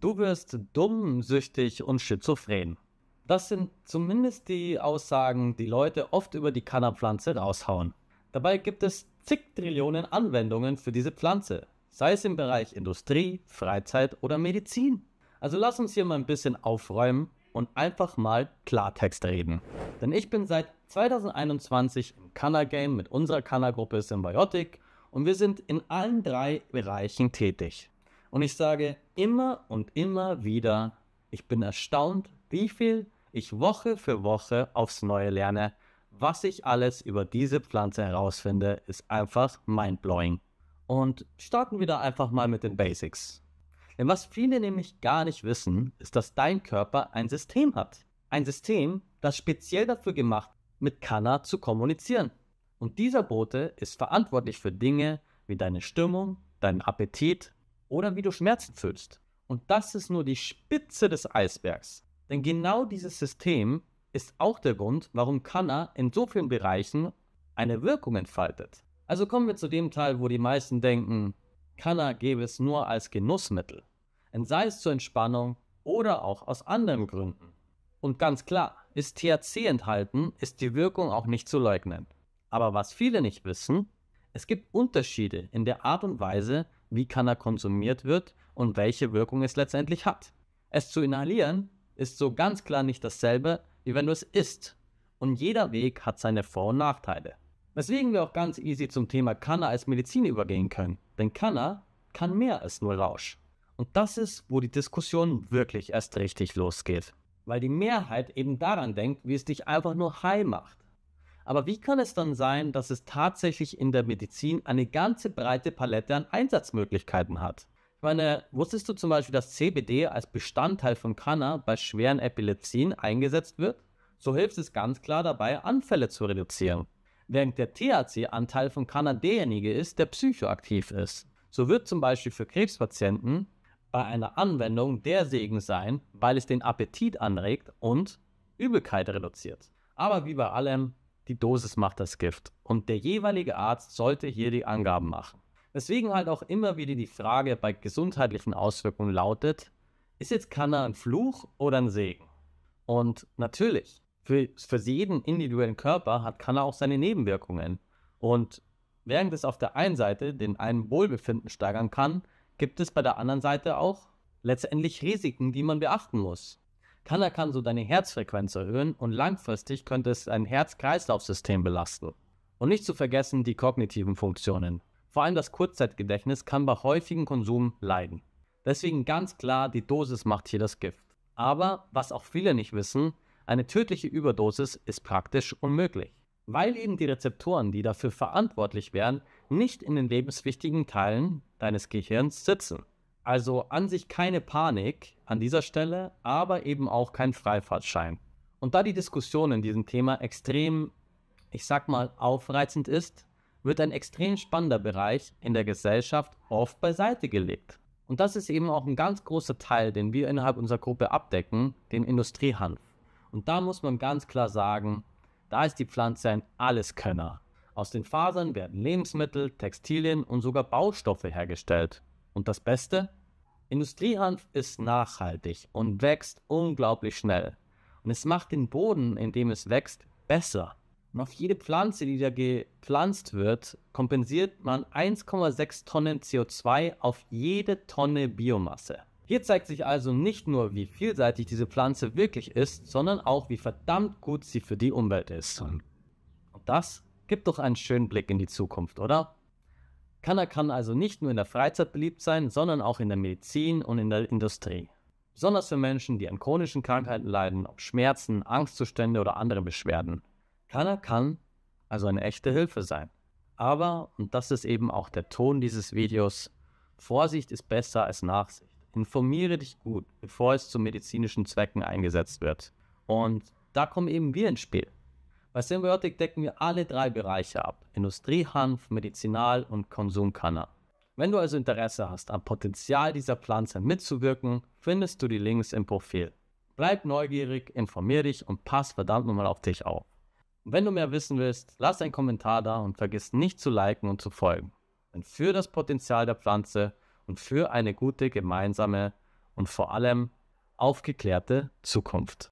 Du wirst dumm, süchtig und schizophren. Das sind zumindest die Aussagen, die Leute oft über die Cannabpflanze raushauen. Dabei gibt es zig Trillionen Anwendungen für diese Pflanze, sei es im Bereich Industrie, Freizeit oder Medizin. Also lass uns hier mal ein bisschen aufräumen und einfach mal Klartext reden. Denn ich bin seit 2021 im Canna Game mit unserer Canna Gruppe Symbiotic und wir sind in allen drei Bereichen tätig. Und ich sage immer und immer wieder, ich bin erstaunt, wie viel ich Woche für Woche aufs Neue lerne. Was ich alles über diese Pflanze herausfinde, ist einfach mindblowing. Und starten wir da einfach mal mit den Basics. Denn was viele nämlich gar nicht wissen, ist, dass dein Körper ein System hat. Ein System, das speziell dafür gemacht, mit Kanna zu kommunizieren. Und dieser Bote ist verantwortlich für Dinge wie deine Stimmung, deinen Appetit, oder wie du Schmerzen fühlst. Und das ist nur die Spitze des Eisbergs. Denn genau dieses System ist auch der Grund, warum Kanner in so vielen Bereichen eine Wirkung entfaltet. Also kommen wir zu dem Teil, wo die meisten denken, Kanner gäbe es nur als Genussmittel. Und sei es zur Entspannung oder auch aus anderen Gründen. Und ganz klar, ist THC enthalten, ist die Wirkung auch nicht zu leugnen. Aber was viele nicht wissen, es gibt Unterschiede in der Art und Weise, wie kann er konsumiert wird und welche Wirkung es letztendlich hat. Es zu inhalieren ist so ganz klar nicht dasselbe, wie wenn du es isst. Und jeder Weg hat seine Vor- und Nachteile. Weswegen wir auch ganz easy zum Thema Kanner als Medizin übergehen können. Denn Kanner kann mehr als nur Rausch. Und das ist, wo die Diskussion wirklich erst richtig losgeht. Weil die Mehrheit eben daran denkt, wie es dich einfach nur high macht. Aber wie kann es dann sein, dass es tatsächlich in der Medizin eine ganze breite Palette an Einsatzmöglichkeiten hat? Ich meine, wusstest du zum Beispiel, dass CBD als Bestandteil von Canna bei schweren Epilepsien eingesetzt wird? So hilft es ganz klar dabei, Anfälle zu reduzieren. Während der THC-Anteil von Canna derjenige ist, der psychoaktiv ist. So wird zum Beispiel für Krebspatienten bei einer Anwendung der Segen sein, weil es den Appetit anregt und Übelkeit reduziert. Aber wie bei allem, die Dosis macht das Gift. Und der jeweilige Arzt sollte hier die Angaben machen. Deswegen halt auch immer wieder die Frage bei gesundheitlichen Auswirkungen lautet, ist jetzt Kanna ein Fluch oder ein Segen? Und natürlich, für, für jeden individuellen Körper hat Kanna auch seine Nebenwirkungen. Und während es auf der einen Seite den einen Wohlbefinden steigern kann, gibt es bei der anderen Seite auch letztendlich Risiken, die man beachten muss. Color kann so deine Herzfrequenz erhöhen und langfristig könnte es dein Herz-Kreislauf-System belasten. Und nicht zu vergessen die kognitiven Funktionen. Vor allem das Kurzzeitgedächtnis kann bei häufigem Konsum leiden. Deswegen ganz klar, die Dosis macht hier das Gift. Aber was auch viele nicht wissen, eine tödliche Überdosis ist praktisch unmöglich, weil eben die Rezeptoren, die dafür verantwortlich wären, nicht in den lebenswichtigen Teilen deines Gehirns sitzen. Also an sich keine Panik an dieser Stelle, aber eben auch kein Freifahrtschein. Und da die Diskussion in diesem Thema extrem, ich sag mal, aufreizend ist, wird ein extrem spannender Bereich in der Gesellschaft oft beiseite gelegt. Und das ist eben auch ein ganz großer Teil, den wir innerhalb unserer Gruppe abdecken, den Industriehanf. Und da muss man ganz klar sagen, da ist die Pflanze ein Alleskönner. Aus den Fasern werden Lebensmittel, Textilien und sogar Baustoffe hergestellt. Und das Beste, Industriehanf ist nachhaltig und wächst unglaublich schnell. Und es macht den Boden, in dem es wächst, besser. Und auf jede Pflanze, die da gepflanzt wird, kompensiert man 1,6 Tonnen CO2 auf jede Tonne Biomasse. Hier zeigt sich also nicht nur, wie vielseitig diese Pflanze wirklich ist, sondern auch, wie verdammt gut sie für die Umwelt ist. Und das gibt doch einen schönen Blick in die Zukunft, oder? Kanner kann also nicht nur in der Freizeit beliebt sein, sondern auch in der Medizin und in der Industrie. Besonders für Menschen, die an chronischen Krankheiten leiden, ob Schmerzen, Angstzustände oder andere Beschwerden. Kanner kann also eine echte Hilfe sein. Aber, und das ist eben auch der Ton dieses Videos, Vorsicht ist besser als Nachsicht. Informiere dich gut, bevor es zu medizinischen Zwecken eingesetzt wird. Und da kommen eben wir ins Spiel. Bei Symbiotic decken wir alle drei Bereiche ab: Industrie, Hanf, Medizinal- und Konsumkanner. Wenn du also Interesse hast, am Potenzial dieser Pflanze mitzuwirken, findest du die Links im Profil. Bleib neugierig, informier dich und pass verdammt nochmal auf dich auf. Und wenn du mehr wissen willst, lass einen Kommentar da und vergiss nicht zu liken und zu folgen. Denn für das Potenzial der Pflanze und für eine gute gemeinsame und vor allem aufgeklärte Zukunft.